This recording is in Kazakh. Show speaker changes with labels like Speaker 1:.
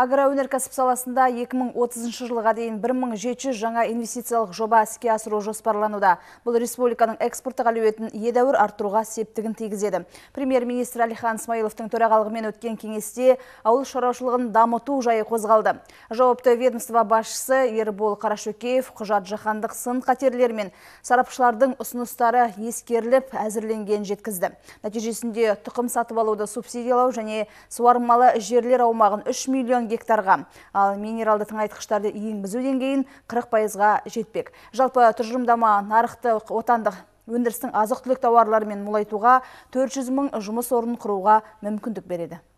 Speaker 1: агроөнеркәсіп саласында 2030 жылға дейін 1700 жаңа инвестициялық жоба іске асыру жоспарлануда бұл республиканың экспорттық әлеуетін едәуір арттыруға септігін тигізеді премьер министр әлихан Смайловтың төрағалығымен өткен кеңесте ауыл шаруашылығын дамыту жайы қозғалды жауапты ведомство басшысы ербол қарашөкеев құжат жаһандық сын қатерлер мен сарапшылардың ұсыныстары ескеріліп әзірленгенін жеткізді нәтижесінде тұқым сатып алуды субсидиялау және суармалы жерлер аумағын 3 миллион миллион гектарға, ал минералды тыңайтқыштарды енгізу кейін 40 пайызға жетпек. Жалпы тұжырымдама нарықты отандық өндірістің азық түлік мен мұлайтуға 400 мың жұмыс орнын құруға мүмкіндік береді